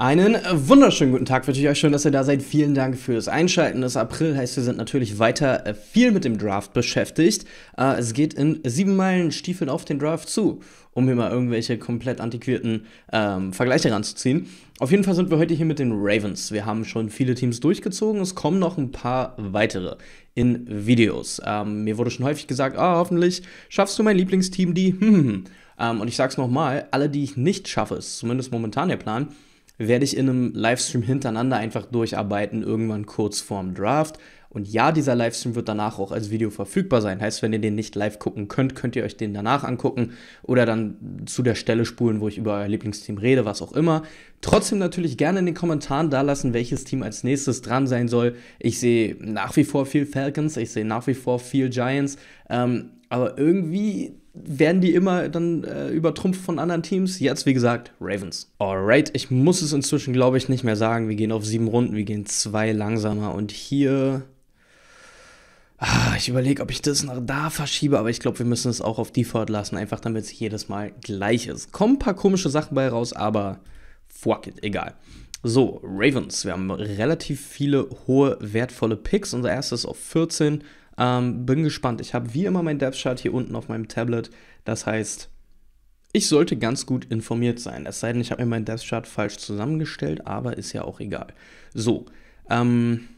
Einen wunderschönen guten Tag wünsche ich euch. Schön, dass ihr da seid. Vielen Dank fürs Einschalten. Das April heißt, wir sind natürlich weiter äh, viel mit dem Draft beschäftigt. Äh, es geht in sieben Meilen Stiefeln auf den Draft zu, um hier mal irgendwelche komplett antiquierten ähm, Vergleiche ranzuziehen. Auf jeden Fall sind wir heute hier mit den Ravens. Wir haben schon viele Teams durchgezogen. Es kommen noch ein paar weitere in Videos. Ähm, mir wurde schon häufig gesagt, ah, hoffentlich schaffst du mein Lieblingsteam die. Hm. und ich sag's nochmal, alle, die ich nicht schaffe, ist zumindest momentan der Plan werde ich in einem Livestream hintereinander einfach durcharbeiten, irgendwann kurz vorm Draft. Und ja, dieser Livestream wird danach auch als Video verfügbar sein. Heißt, wenn ihr den nicht live gucken könnt, könnt ihr euch den danach angucken oder dann zu der Stelle spulen, wo ich über euer Lieblingsteam rede, was auch immer. Trotzdem natürlich gerne in den Kommentaren dalassen, welches Team als nächstes dran sein soll. Ich sehe nach wie vor viel Falcons, ich sehe nach wie vor viel Giants. Ähm, aber irgendwie werden die immer dann äh, übertrumpft von anderen Teams. Jetzt, wie gesagt, Ravens. Alright, ich muss es inzwischen, glaube ich, nicht mehr sagen. Wir gehen auf sieben Runden, wir gehen zwei langsamer. Und hier. Ah, ich überlege, ob ich das nach da verschiebe, aber ich glaube, wir müssen es auch auf Default lassen, einfach damit es jedes Mal gleich ist. Kommen ein paar komische Sachen bei raus, aber fuck it, egal. So, Ravens. Wir haben relativ viele hohe, wertvolle Picks. Unser erstes auf 14, ähm, bin gespannt. Ich habe wie immer mein Depth-Chart hier unten auf meinem Tablet. Das heißt, ich sollte ganz gut informiert sein. Es sei denn, ich habe mir meinen Depth-Chart falsch zusammengestellt, aber ist ja auch egal. So, ähm,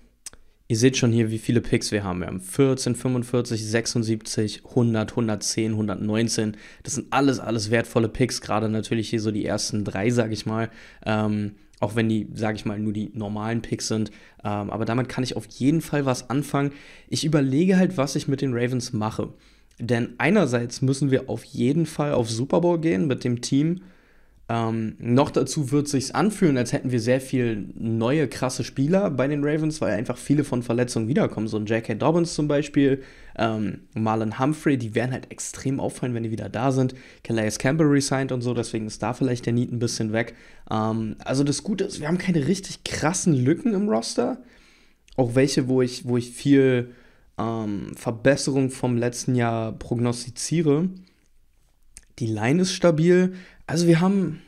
ihr seht schon hier, wie viele Picks wir haben. Wir haben 14, 45, 76, 100, 110, 119. Das sind alles, alles wertvolle Picks. Gerade natürlich hier so die ersten drei, sage ich mal. Ähm, auch wenn die, sage ich mal, nur die normalen Picks sind. Ähm, aber damit kann ich auf jeden Fall was anfangen. Ich überlege halt, was ich mit den Ravens mache. Denn einerseits müssen wir auf jeden Fall auf Super Bowl gehen mit dem Team, ähm, noch dazu wird sich anfühlen, als hätten wir sehr viel neue, krasse Spieler bei den Ravens, weil einfach viele von Verletzungen wiederkommen. So ein J.K. Dobbins zum Beispiel, ähm, Marlon Humphrey, die werden halt extrem auffallen, wenn die wieder da sind. Calais Campbell resigned und so, deswegen ist da vielleicht der Need ein bisschen weg. Ähm, also das Gute ist, wir haben keine richtig krassen Lücken im Roster. Auch welche, wo ich, wo ich viel ähm, Verbesserung vom letzten Jahr prognostiziere. Die Line ist stabil. Also wir haben,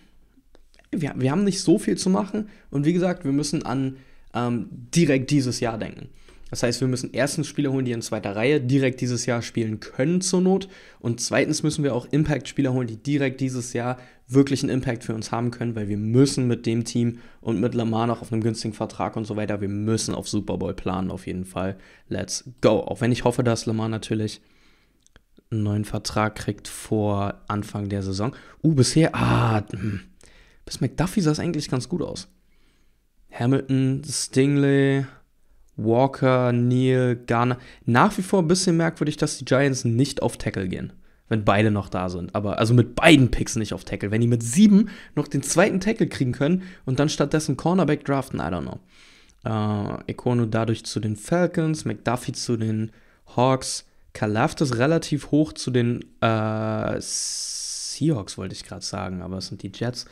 wir, wir haben nicht so viel zu machen und wie gesagt, wir müssen an ähm, direkt dieses Jahr denken. Das heißt, wir müssen erstens Spieler holen, die in zweiter Reihe direkt dieses Jahr spielen können zur Not. Und zweitens müssen wir auch Impact-Spieler holen, die direkt dieses Jahr wirklich einen Impact für uns haben können, weil wir müssen mit dem Team und mit Lamar noch auf einem günstigen Vertrag und so weiter, wir müssen auf Super Bowl planen auf jeden Fall. Let's go. Auch wenn ich hoffe, dass Lamar natürlich einen neuen Vertrag kriegt vor Anfang der Saison. Uh, bisher, ah, hm. bis McDuffie sah es eigentlich ganz gut aus. Hamilton, Stingley, Walker, Neil, Garner. Nach wie vor ein bisschen merkwürdig, dass die Giants nicht auf Tackle gehen, wenn beide noch da sind. Aber also mit beiden Picks nicht auf Tackle. Wenn die mit sieben noch den zweiten Tackle kriegen können und dann stattdessen Cornerback draften, I don't know. Äh, Econo dadurch zu den Falcons, McDuffie zu den Hawks. Calaf ist relativ hoch zu den äh, Seahawks, wollte ich gerade sagen, aber es sind die Jets.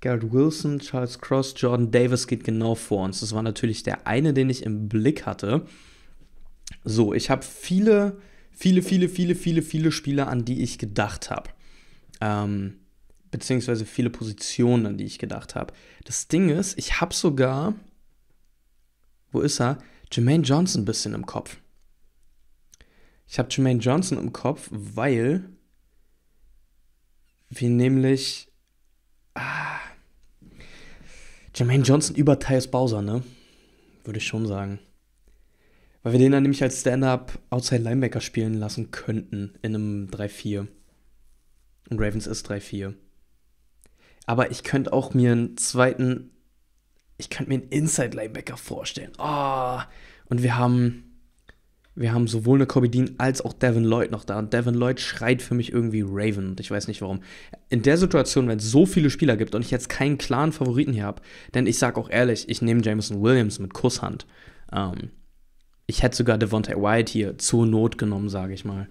Garrett Wilson, Charles Cross, Jordan Davis geht genau vor uns. Das war natürlich der eine, den ich im Blick hatte. So, ich habe viele, viele, viele, viele, viele, viele Spieler, an die ich gedacht habe. Ähm, beziehungsweise viele Positionen, an die ich gedacht habe. Das Ding ist, ich habe sogar, wo ist er? Jermaine Johnson ein bisschen im Kopf. Ich habe Jermaine Johnson im Kopf, weil wir nämlich. Ah, Jermaine Johnson über Tyus Bowser, ne? Würde ich schon sagen. Weil wir den dann nämlich als Stand-Up Outside Linebacker spielen lassen könnten in einem 3-4. Und Ravens ist 3-4. Aber ich könnte auch mir einen zweiten. Ich könnte mir einen Inside Linebacker vorstellen. Oh, und wir haben wir haben sowohl eine Kobe Dean als auch Devin Lloyd noch da. Und Devin Lloyd schreit für mich irgendwie Raven. Und ich weiß nicht warum. In der Situation, wenn es so viele Spieler gibt und ich jetzt keinen klaren Favoriten hier habe, denn ich sage auch ehrlich, ich nehme Jameson Williams mit Kusshand. Ähm, ich hätte sogar Devontae White hier zur Not genommen, sage ich mal.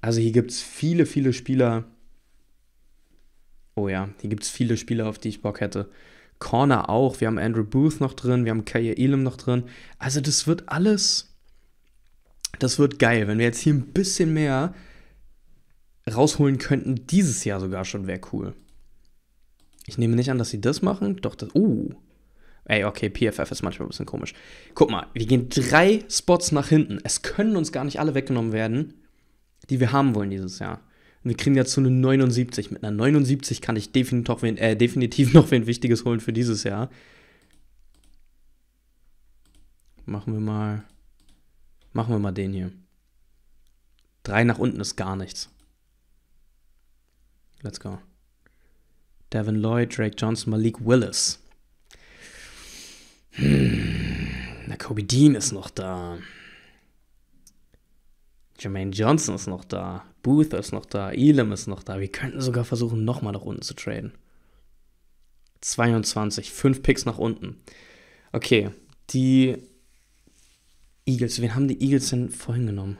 Also hier gibt es viele, viele Spieler. Oh ja, hier gibt es viele Spieler, auf die ich Bock hätte. Corner auch. Wir haben Andrew Booth noch drin. Wir haben Kaya Elam noch drin. Also das wird alles das wird geil. Wenn wir jetzt hier ein bisschen mehr rausholen könnten, dieses Jahr sogar schon, wäre cool. Ich nehme nicht an, dass sie das machen. Doch, das. Uh. Ey, okay, PFF ist manchmal ein bisschen komisch. Guck mal, wir gehen drei Spots nach hinten. Es können uns gar nicht alle weggenommen werden, die wir haben wollen dieses Jahr. Und wir kriegen dazu eine 79. Mit einer 79 kann ich definitiv noch wen, äh, definitiv noch wen Wichtiges holen für dieses Jahr. Machen wir mal. Machen wir mal den hier. Drei nach unten ist gar nichts. Let's go. Devin Lloyd, Drake Johnson, Malik Willis. Hm. Na, Kobe Dean ist noch da. Jermaine Johnson ist noch da. Booth ist noch da. Elam ist noch da. Wir könnten sogar versuchen, nochmal nach unten zu traden. 22, 5 Picks nach unten. Okay, die Eagles. Wen haben die Eagles denn vorhin genommen?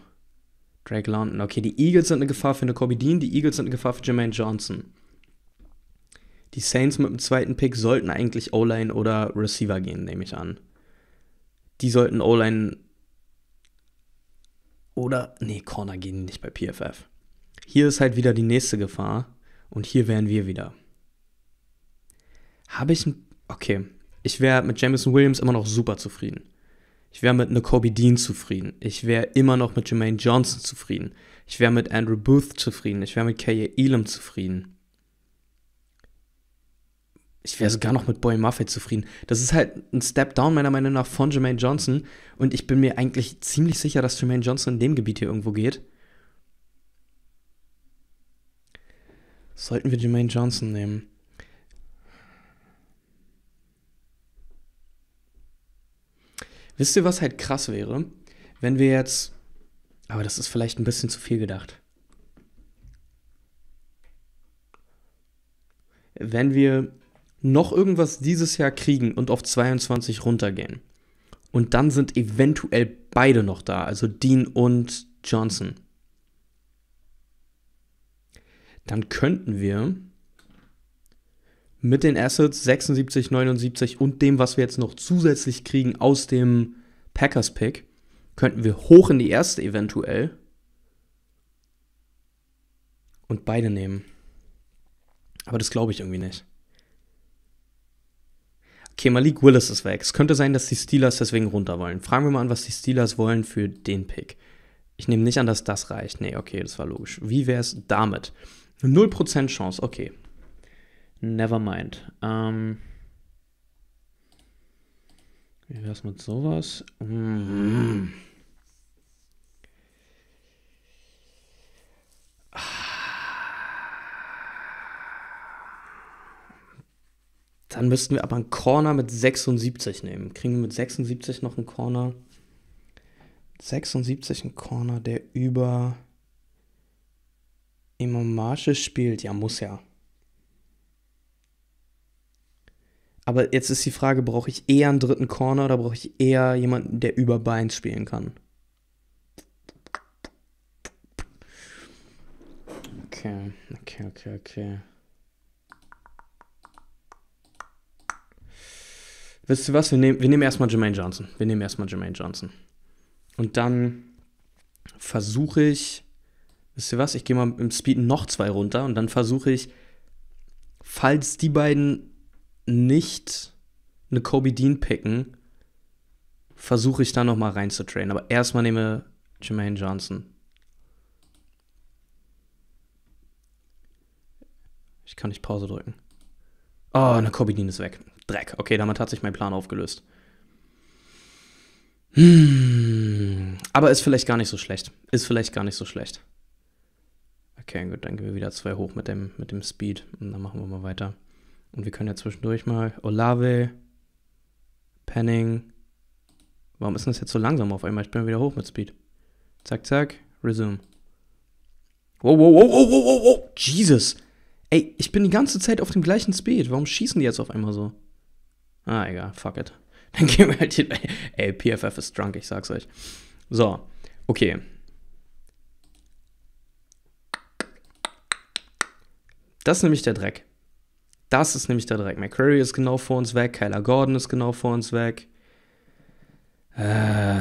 Drake London. Okay, die Eagles sind eine Gefahr für eine Kobe Dean, die Eagles sind eine Gefahr für Jermaine Johnson. Die Saints mit dem zweiten Pick sollten eigentlich O-Line oder Receiver gehen, nehme ich an. Die sollten O-Line oder, nee, Corner gehen nicht bei PFF. Hier ist halt wieder die nächste Gefahr und hier wären wir wieder. Habe ich, ein, okay, ich wäre mit Jameson Williams immer noch super zufrieden. Ich wäre mit einer Kobe Dean zufrieden. Ich wäre immer noch mit Jermaine Johnson zufrieden. Ich wäre mit Andrew Booth zufrieden. Ich wäre mit K.A. Elam zufrieden. Ich wäre sogar noch mit Boy Maffei zufrieden. Das ist halt ein Step Down meiner Meinung nach von Jermaine Johnson. Und ich bin mir eigentlich ziemlich sicher, dass Jermaine Johnson in dem Gebiet hier irgendwo geht. Sollten wir Jermaine Johnson nehmen? Wisst ihr, was halt krass wäre? Wenn wir jetzt. Aber das ist vielleicht ein bisschen zu viel gedacht. Wenn wir noch irgendwas dieses Jahr kriegen und auf 22 runtergehen. Und dann sind eventuell beide noch da, also Dean und Johnson. Dann könnten wir mit den Assets 76, 79 und dem, was wir jetzt noch zusätzlich kriegen aus dem Packers-Pick, könnten wir hoch in die erste eventuell und beide nehmen. Aber das glaube ich irgendwie nicht. Okay, Malik Willis ist weg. Es könnte sein, dass die Steelers deswegen runter wollen. Fragen wir mal an, was die Steelers wollen für den Pick. Ich nehme nicht an, dass das reicht. Nee, okay, das war logisch. Wie wäre es damit? 0% Chance, okay. Nevermind. Ähm, wie wär's mit sowas? Mm. Dann müssten wir aber einen Corner mit 76 nehmen. Kriegen wir mit 76 noch einen Corner? 76 einen Corner, der über Imamage spielt. Ja, muss ja. Aber jetzt ist die Frage, brauche ich eher einen dritten Corner oder brauche ich eher jemanden, der über Beins spielen kann? Okay, okay, okay, okay. Wisst ihr was? Wir nehmen, wir nehmen erstmal Jermaine Johnson. Wir nehmen erstmal Jermaine Johnson. Und dann versuche ich. Wisst ihr was? Ich gehe mal im Speed noch zwei runter und dann versuche ich, falls die beiden nicht eine Kobe Dean picken, versuche ich da nochmal reinzutrainen. Aber erstmal nehme Jermaine Johnson. Ich kann nicht Pause drücken. Oh, eine Kobe Dean ist weg. Dreck. Okay, damit hat sich mein Plan aufgelöst. Hm. Aber ist vielleicht gar nicht so schlecht. Ist vielleicht gar nicht so schlecht. Okay, gut, dann gehen wir wieder zwei hoch mit dem, mit dem Speed. Und dann machen wir mal weiter. Und wir können ja zwischendurch mal Olave, Panning. Warum ist das jetzt so langsam auf einmal? Ich bin wieder hoch mit Speed. Zack, zack, resume. Wow, wow, wow, wow, wow, wow, Jesus. Ey, ich bin die ganze Zeit auf dem gleichen Speed. Warum schießen die jetzt auf einmal so? Ah, egal, fuck it. Dann gehen wir halt hier. Ey, PFF ist drunk, ich sag's euch. So, okay. Das ist nämlich der Dreck. Das ist nämlich der Dreck. McCurry ist genau vor uns weg. Kyler Gordon ist genau vor uns weg. Äh,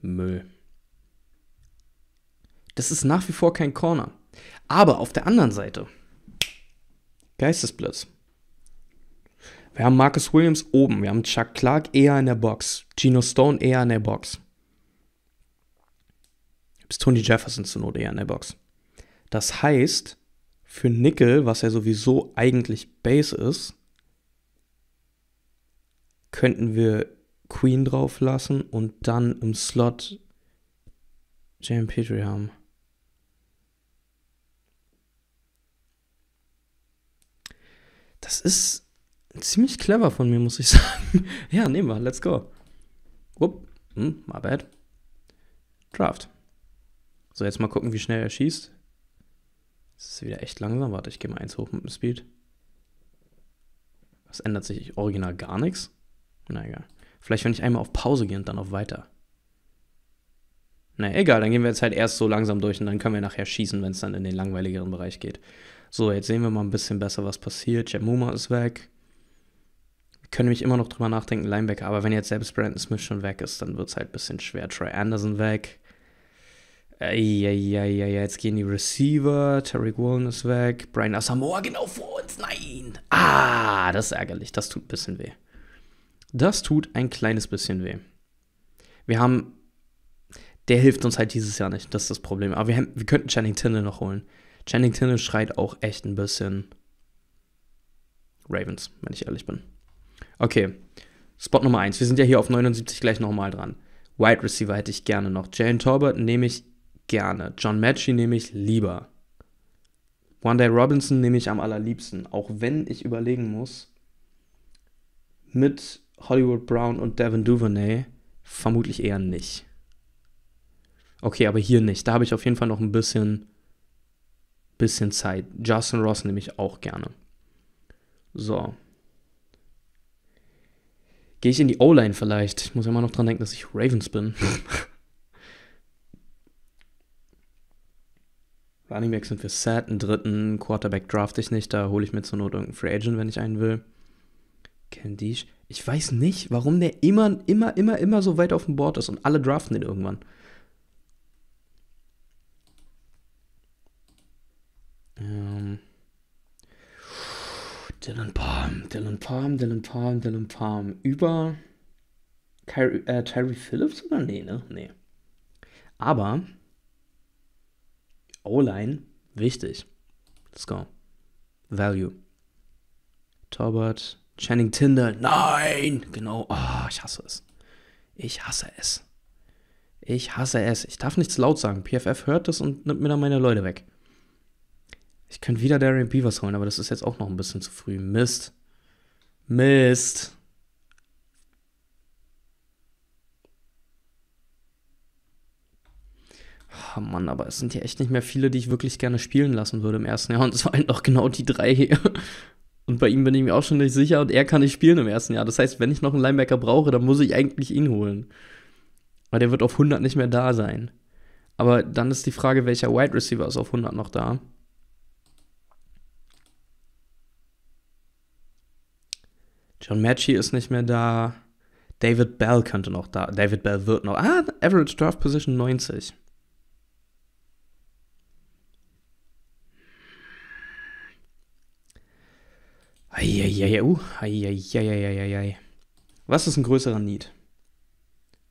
Müll. Das ist nach wie vor kein Corner. Aber auf der anderen Seite, Geistesblitz. Wir haben Marcus Williams oben, wir haben Chuck Clark eher in der Box, Gino Stone eher in der Box. Bis Tony Jefferson zur Not eher in der Box. Das heißt, für Nickel, was ja sowieso eigentlich Base ist, könnten wir Queen drauf lassen und dann im Slot Jam Petrie haben. Das ist ziemlich clever von mir, muss ich sagen. ja, nehmen wir. Let's go. Whoop, Hm, my bad. Draft. So, jetzt mal gucken, wie schnell er schießt. Es ist wieder echt langsam. Warte, ich gehe mal eins hoch mit dem Speed. Was ändert sich original gar nichts. Na egal. Vielleicht, wenn ich einmal auf Pause gehe und dann auf Weiter. Na egal, dann gehen wir jetzt halt erst so langsam durch und dann können wir nachher schießen, wenn es dann in den langweiligeren Bereich geht. So, jetzt sehen wir mal ein bisschen besser, was passiert. Jamuma ist weg. Wir können mich immer noch drüber nachdenken, Linebacker, aber wenn jetzt selbst Brandon Smith schon weg ist, dann wird es halt ein bisschen schwer. Troy Anderson weg. Eieieiei, jetzt gehen die Receiver. Terry Woolen ist weg. Brian Asamoah genau vor uns. Nein! Ah, das ist ärgerlich. Das tut ein bisschen weh. Das tut ein kleines bisschen weh. Wir haben. Der hilft uns halt dieses Jahr nicht. Das ist das Problem. Aber wir, haben, wir könnten Channing Tindall noch holen. Channing Tindall schreit auch echt ein bisschen. Ravens, wenn ich ehrlich bin. Okay. Spot Nummer 1. Wir sind ja hier auf 79 gleich nochmal dran. Wide Receiver hätte ich gerne noch. Jalen Torbert nehme ich gerne. John Matchy nehme ich lieber. One Day Robinson nehme ich am allerliebsten, auch wenn ich überlegen muss, mit Hollywood Brown und Devin Duvernay vermutlich eher nicht. Okay, aber hier nicht. Da habe ich auf jeden Fall noch ein bisschen, bisschen Zeit. Justin Ross nehme ich auch gerne. So. Gehe ich in die O-Line vielleicht? Ich muss ja immer noch dran denken, dass ich Ravens bin. Running Back sind wir sad, einen dritten, Quarterback draft ich nicht, da hole ich mir zur Not irgendeinen Free Agent, wenn ich einen will. Candish, ich weiß nicht, warum der immer, immer, immer, immer so weit auf dem Board ist und alle draften den irgendwann. Ähm. Dylan Palm, Dylan Palm, Dylan Palm, Dylan Palm. Über Kyrie, äh, Terry Phillips oder? Nee, ne? Nee. Aber O-Line wichtig. Let's go. Value. Torbert, Channing Tindall. Nein! Genau. Oh, ich hasse es. Ich hasse es. Ich hasse es. Ich darf nichts laut sagen. PFF hört das und nimmt mir dann meine Leute weg. Ich könnte wieder Darian Beavers holen, aber das ist jetzt auch noch ein bisschen zu früh. Mist. Mist. Ah, Mann, aber es sind ja echt nicht mehr viele, die ich wirklich gerne spielen lassen würde im ersten Jahr. Und es waren halt doch genau die drei hier. Und bei ihm bin ich mir auch schon nicht sicher und er kann nicht spielen im ersten Jahr. Das heißt, wenn ich noch einen Linebacker brauche, dann muss ich eigentlich ihn holen. Weil der wird auf 100 nicht mehr da sein. Aber dann ist die Frage, welcher Wide Receiver ist auf 100 noch da? John Matchy ist nicht mehr da. David Bell könnte noch da. David Bell wird noch. Ah, Average Draft Position 90. Eieiei, uh, eieiei. Was ist ein größerer Need?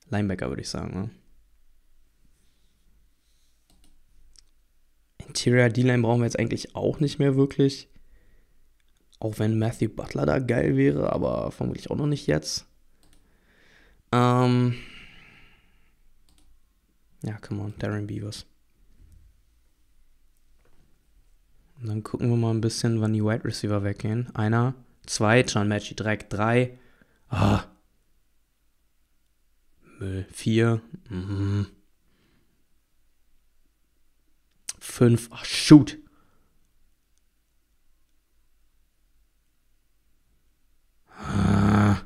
Linebacker würde ich sagen, ne? Interior D-Line brauchen wir jetzt eigentlich auch nicht mehr wirklich. Auch wenn Matthew Butler da geil wäre, aber vermutlich auch noch nicht jetzt. Ähm ja, come on, Darren Beavers. Und dann gucken wir mal ein bisschen, wann die Wide Receiver weggehen. Einer, zwei, John Matchy direkt drei. Ah. Müll. Vier. Mhm. Fünf. Ach, shoot. Ah.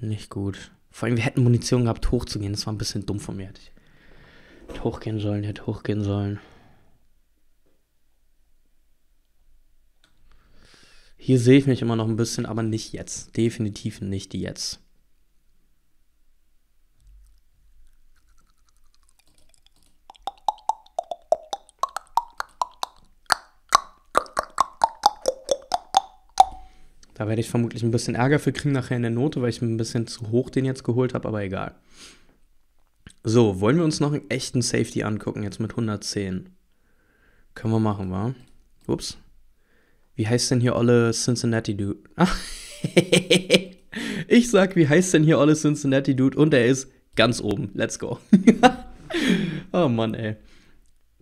Nicht gut. Vor allem, wir hätten Munition gehabt, hochzugehen. Das war ein bisschen dumm von mir. Hätte ich hochgehen sollen, hätte hochgehen sollen. Hier sehe ich mich immer noch ein bisschen, aber nicht jetzt. Definitiv nicht jetzt. Da werde ich vermutlich ein bisschen Ärger für kriegen nachher in der Note, weil ich ein bisschen zu hoch den jetzt geholt habe, aber egal. So, wollen wir uns noch einen echten Safety angucken, jetzt mit 110. Können wir machen, wa? Ups wie heißt denn hier alle Cincinnati Dude? ich sag, wie heißt denn hier alle Cincinnati Dude? Und er ist ganz oben. Let's go. oh Mann, ey.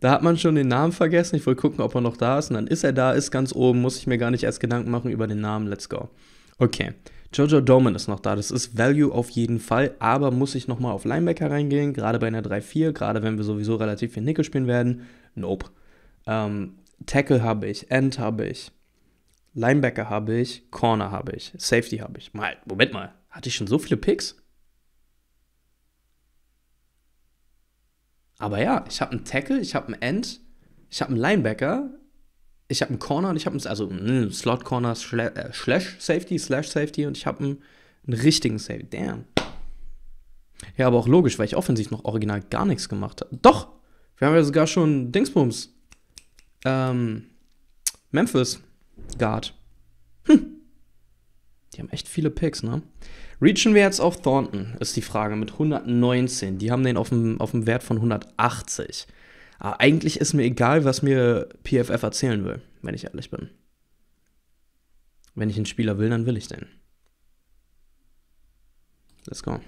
Da hat man schon den Namen vergessen. Ich wollte gucken, ob er noch da ist. Und dann ist er da, ist ganz oben. Muss ich mir gar nicht erst Gedanken machen über den Namen. Let's go. Okay. Jojo Doman ist noch da. Das ist Value auf jeden Fall. Aber muss ich nochmal auf Linebacker reingehen? Gerade bei einer 3-4. Gerade wenn wir sowieso relativ viel Nickel spielen werden. Nope. Ähm, Tackle habe ich. End habe ich. Linebacker habe ich, Corner habe ich, Safety habe ich. Mal, Moment mal, hatte ich schon so viele Picks? Aber ja, ich habe einen Tackle, ich habe einen End, ich habe einen Linebacker, ich habe einen Corner und ich habe einen, also einen Slot Corner äh, slash, Safety, slash Safety und ich habe einen, einen, richtigen Safety. Damn. Ja, aber auch logisch, weil ich offensiv noch original gar nichts gemacht habe. Doch! Wir haben ja sogar schon Dingsbums. Ähm, Memphis. Guard. Hm. Die haben echt viele Picks, ne? Reachen wir jetzt auf Thornton, ist die Frage, mit 119. Die haben den auf dem, auf dem Wert von 180. Aber ah, eigentlich ist mir egal, was mir PFF erzählen will, wenn ich ehrlich bin. Wenn ich einen Spieler will, dann will ich den. Let's go.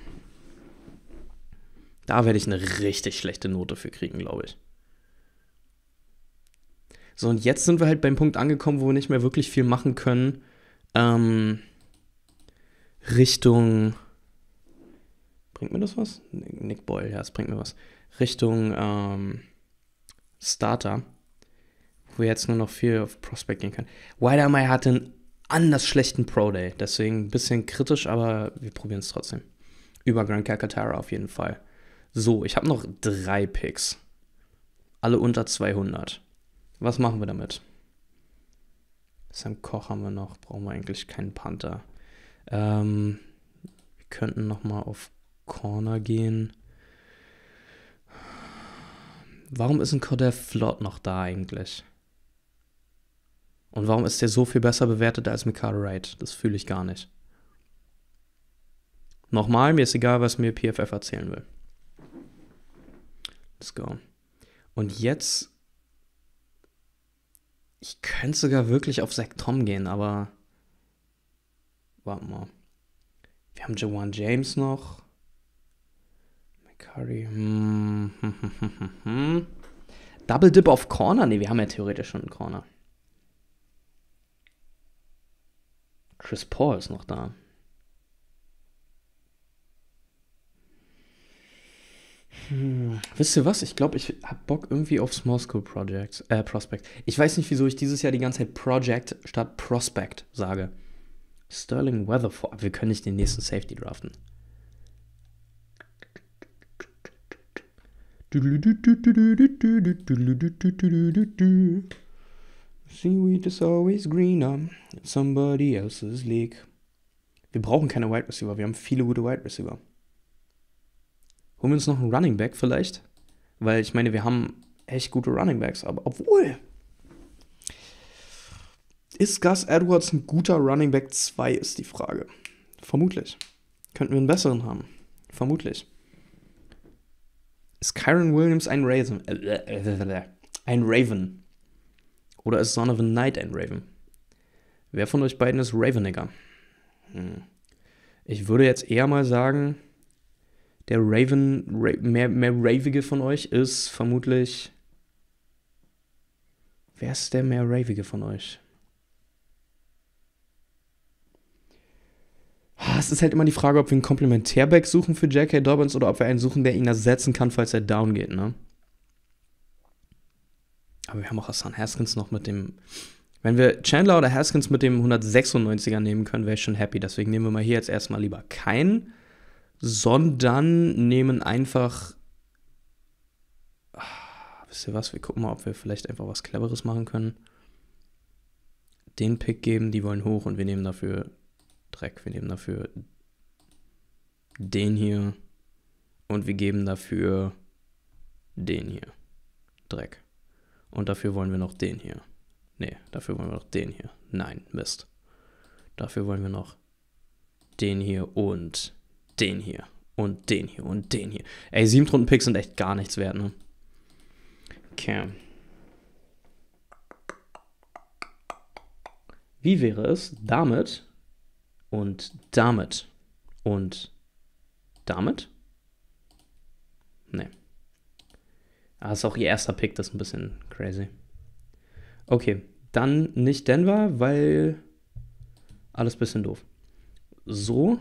Da werde ich eine richtig schlechte Note für kriegen, glaube ich. So, und jetzt sind wir halt beim Punkt angekommen, wo wir nicht mehr wirklich viel machen können. Ähm, Richtung. Bringt mir das was? Nick Boyle, ja, das bringt mir was. Richtung ähm, Starter, wo wir jetzt nur noch viel auf Prospect gehen können. Widermay hatte einen anders schlechten Pro Day, deswegen ein bisschen kritisch, aber wir probieren es trotzdem. Über Grand Calcaterra auf jeden Fall. So, ich habe noch drei Picks. Alle unter 200. Was machen wir damit? Sam Koch haben wir noch. Brauchen wir eigentlich keinen Panther. Ähm, wir könnten nochmal auf Corner gehen. Warum ist ein Cordell Flott noch da eigentlich? Und warum ist der so viel besser bewertet als Mikado Wright? Das fühle ich gar nicht. Nochmal, mir ist egal, was mir PFF erzählen will. Let's go. Und jetzt ich könnte sogar wirklich auf Zach Tom gehen, aber. Warte mal. Wir haben Jawan James noch. McCurry. Hm. Double Dip auf Corner? Ne, wir haben ja theoretisch schon einen Corner. Chris Paul ist noch da. Hm. Wisst ihr was? Ich glaube, ich habe Bock irgendwie auf Small School Projects, äh, Prospect. Ich weiß nicht, wieso ich dieses Jahr die ganze Zeit Project statt Prospect sage. Sterling Weatherford. Wir können nicht den nächsten Safety draften. Seaweed is always greener in somebody else's league. Wir brauchen keine Wide Receiver, wir haben viele gute Wide Receiver. Holen wir uns noch einen Running Back vielleicht? Weil ich meine, wir haben echt gute Running Backs, aber obwohl. Ist Gus Edwards ein guter Running Back 2, ist die Frage. Vermutlich. Könnten wir einen besseren haben. Vermutlich. Ist Kyron Williams ein Raven? Ein Raven. Oder ist Son of a Knight ein Raven? Wer von euch beiden ist Raveniger? Hm. Ich würde jetzt eher mal sagen, der Raven, Ra mehr, mehr Ravige von euch ist vermutlich. Wer ist der mehr Ravige von euch? Ah, es ist halt immer die Frage, ob wir einen Komplementärback suchen für J.K. Dobbins oder ob wir einen suchen, der ihn ersetzen kann, falls er down geht, ne? Aber wir haben auch Hassan Haskins noch mit dem. Wenn wir Chandler oder Haskins mit dem 196er nehmen können, wäre ich schon happy. Deswegen nehmen wir mal hier jetzt erstmal lieber keinen sondern nehmen einfach. Ah, wisst ihr was? Wir gucken mal, ob wir vielleicht einfach was Cleveres machen können. Den Pick geben, die wollen hoch und wir nehmen dafür Dreck. Wir nehmen dafür den hier und wir geben dafür den hier. Dreck. Und dafür wollen wir noch den hier. Nee, dafür wollen wir noch den hier. Nein, Mist. Dafür wollen wir noch den hier und den hier und den hier und den hier. Ey, sieben Runden picks sind echt gar nichts wert, ne? Okay. Wie wäre es damit und damit und damit? Nee. Das ah, ist auch ihr erster Pick, das ist ein bisschen crazy. Okay, dann nicht Denver, weil alles ein bisschen doof. So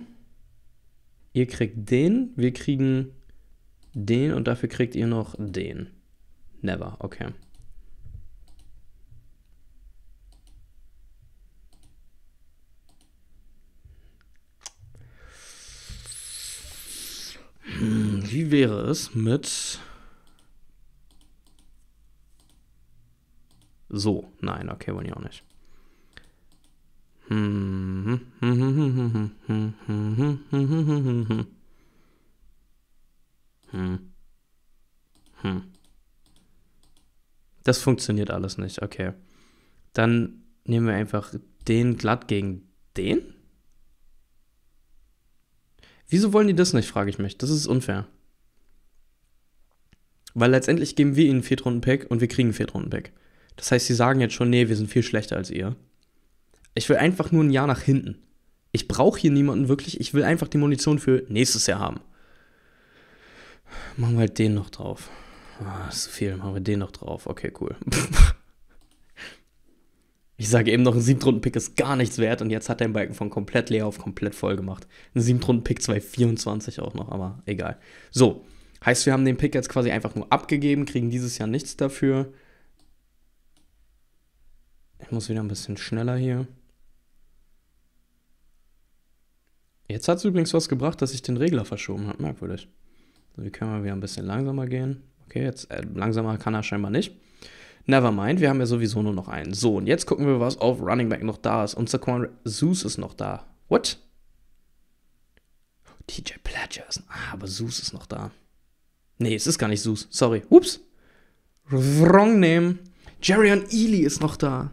ihr kriegt den, wir kriegen den und dafür kriegt ihr noch den. Never, okay. Hm, wie wäre es mit... So, nein, okay, wollen ich auch nicht. Das funktioniert alles nicht. Okay. Dann nehmen wir einfach den glatt gegen den. Wieso wollen die das nicht, frage ich mich. Das ist unfair. Weil letztendlich geben wir ihnen einen Viertrunden-Pick und wir kriegen einen Viertrunden-Pick. Das heißt, sie sagen jetzt schon, nee, wir sind viel schlechter als ihr. Ich will einfach nur ein Jahr nach hinten. Ich brauche hier niemanden wirklich. Ich will einfach die Munition für nächstes Jahr haben. Machen wir halt den noch drauf. Ah, ist zu viel. Machen wir den noch drauf. Okay, cool. ich sage eben noch, ein Siebtrunden-Pick ist gar nichts wert und jetzt hat dein Balken von komplett leer auf komplett voll gemacht. Ein Siebtrunden-Pick 224 auch noch, aber egal. So, heißt, wir haben den Pick jetzt quasi einfach nur abgegeben, kriegen dieses Jahr nichts dafür. Ich muss wieder ein bisschen schneller hier. Jetzt hat es übrigens was gebracht, dass ich den Regler verschoben habe. Merkwürdig. So, wie können wir wieder ein bisschen langsamer gehen? Okay, jetzt äh, langsamer kann er scheinbar nicht. Nevermind, wir haben ja sowieso nur noch einen. So, und jetzt gucken wir, was auf Running Back noch da ist. Und Saquon Zeus ist noch da. What? DJ Pledger ist. Ah, aber Zeus ist noch da. Nee, es ist gar nicht Zeus. Sorry. Ups. Wrong name. Jerry und Ely ist noch da.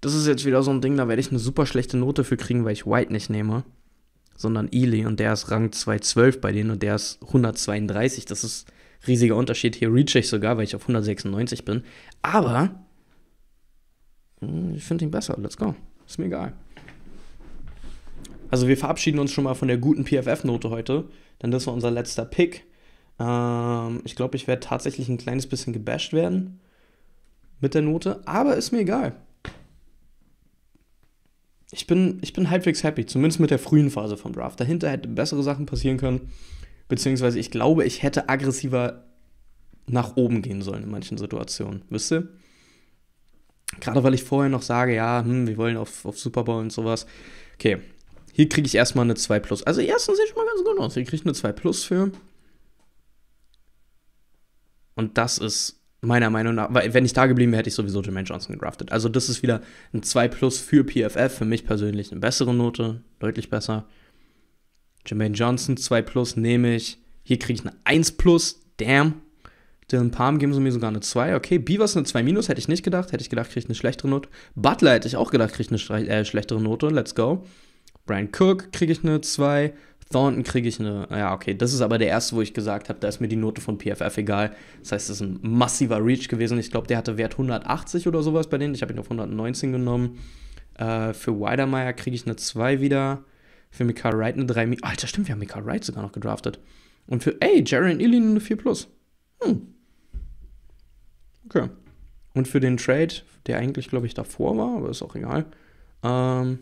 Das ist jetzt wieder so ein Ding, da werde ich eine super schlechte Note für kriegen, weil ich White nicht nehme, sondern Ely und der ist Rang 212 bei denen und der ist 132. Das ist riesiger Unterschied. Hier reach ich sogar, weil ich auf 196 bin. Aber hm, ich finde ihn besser. Let's go. Ist mir egal. Also wir verabschieden uns schon mal von der guten PFF-Note heute, denn das war unser letzter Pick. Ähm, ich glaube, ich werde tatsächlich ein kleines bisschen gebasht werden mit der Note, aber ist mir egal ich bin, ich bin halbwegs happy, zumindest mit der frühen Phase vom Draft. Dahinter hätte bessere Sachen passieren können, beziehungsweise ich glaube, ich hätte aggressiver nach oben gehen sollen in manchen Situationen, wisst ihr? Gerade weil ich vorher noch sage, ja, hm, wir wollen auf, auf Super Bowl und sowas. Okay, hier kriege ich erstmal eine 2 Plus. Also erstens sieht schon mal ganz gut aus. Hier kriege ich eine 2 Plus für. Und das ist Meiner Meinung nach, weil wenn ich da geblieben wäre, hätte ich sowieso Jermaine Johnson gedraftet. Also das ist wieder ein 2 plus für PFF, für mich persönlich eine bessere Note, deutlich besser. Jermaine Johnson 2 plus nehme ich. Hier kriege ich eine 1 plus, damn. Dylan Palm geben sie mir sogar eine 2. Okay, Beavers eine 2 minus, hätte ich nicht gedacht. Hätte ich gedacht, kriege ich eine schlechtere Note. Butler hätte ich auch gedacht, kriege ich eine äh, schlechtere Note. Let's go. Brian Cook kriege ich eine 2. Thornton kriege ich eine, ja, okay, das ist aber der erste, wo ich gesagt habe, da ist mir die Note von PFF egal. Das heißt, das ist ein massiver Reach gewesen. Ich glaube, der hatte Wert 180 oder sowas bei denen. Ich habe ihn auf 119 genommen. Äh, für Weidermeyer kriege ich eine 2 wieder. Für Mikael Wright eine 3. Alter, stimmt, wir haben Mikael Wright sogar noch gedraftet. Und für, ey, Jaron Illin eine 4 plus. Hm. Okay. Und für den Trade, der eigentlich, glaube ich, davor war, aber ist auch egal, ähm,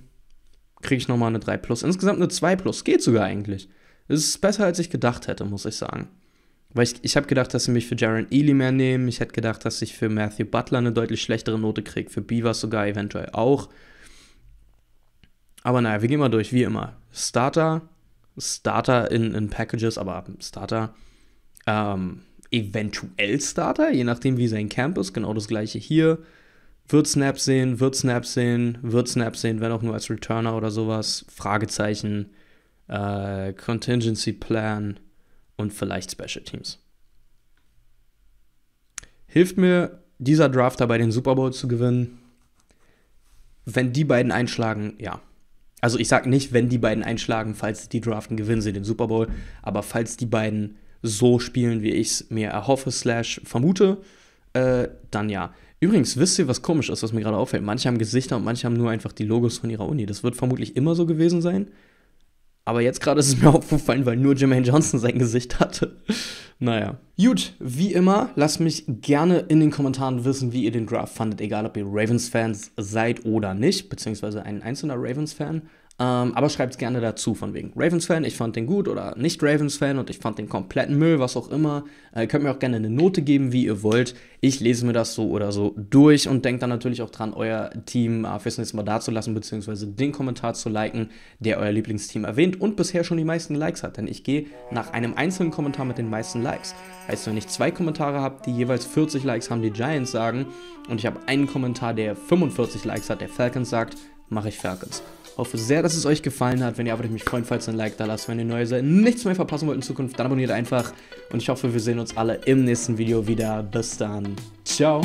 kriege ich nochmal eine 3 plus. Insgesamt eine 2 plus. Geht sogar eigentlich. Es ist besser, als ich gedacht hätte, muss ich sagen. Weil ich, ich habe gedacht, dass sie mich für Jaron Ely mehr nehmen. Ich hätte gedacht, dass ich für Matthew Butler eine deutlich schlechtere Note kriege. Für Beavers sogar eventuell auch. Aber naja, wir gehen mal durch, wie immer. Starter, Starter in, in Packages, aber Starter, ähm, eventuell Starter, je nachdem wie sein Camp ist. Genau das gleiche hier wird Snaps sehen, wird Snaps sehen, wird Snaps sehen, wenn auch nur als Returner oder sowas. Fragezeichen, äh, Contingency Plan und vielleicht Special Teams. Hilft mir dieser Draft dabei, den Super Bowl zu gewinnen? Wenn die beiden einschlagen, ja. Also ich sage nicht, wenn die beiden einschlagen, falls die draften, gewinnen sie den Super Bowl. Aber falls die beiden so spielen, wie ich es mir erhoffe, slash vermute, äh, dann ja. Übrigens, wisst ihr, was komisch ist, was mir gerade auffällt? Manche haben Gesichter und manche haben nur einfach die Logos von ihrer Uni. Das wird vermutlich immer so gewesen sein. Aber jetzt gerade ist es mir aufgefallen, weil nur Jermaine Johnson sein Gesicht hatte. Naja. Gut, wie immer, lasst mich gerne in den Kommentaren wissen, wie ihr den Draft fandet, egal ob ihr Ravens-Fans seid oder nicht, beziehungsweise ein einzelner Ravens-Fan. Ähm, aber schreibt es gerne dazu, von wegen Ravens-Fan, ich fand den gut oder nicht Ravens-Fan und ich fand den kompletten Müll, was auch immer. Äh, könnt mir auch gerne eine Note geben, wie ihr wollt. Ich lese mir das so oder so durch und denkt dann natürlich auch dran, euer Team äh, fürs nächste Mal dazulassen, beziehungsweise den Kommentar zu liken, der euer Lieblingsteam erwähnt und bisher schon die meisten Likes hat. Denn ich gehe nach einem einzelnen Kommentar mit den meisten Likes. Heißt, wenn ich zwei Kommentare habe, die jeweils 40 Likes haben, die Giants sagen, und ich habe einen Kommentar, der 45 Likes hat, der Falcons sagt, mache ich Falcons. Hoffe sehr, dass es euch gefallen hat. Wenn ihr abonniert, mich freuen, falls ihr ein Like da lasst. Wenn ihr neu seid, nichts mehr verpassen wollt in Zukunft, dann abonniert einfach. Und ich hoffe, wir sehen uns alle im nächsten Video wieder. Bis dann. Ciao.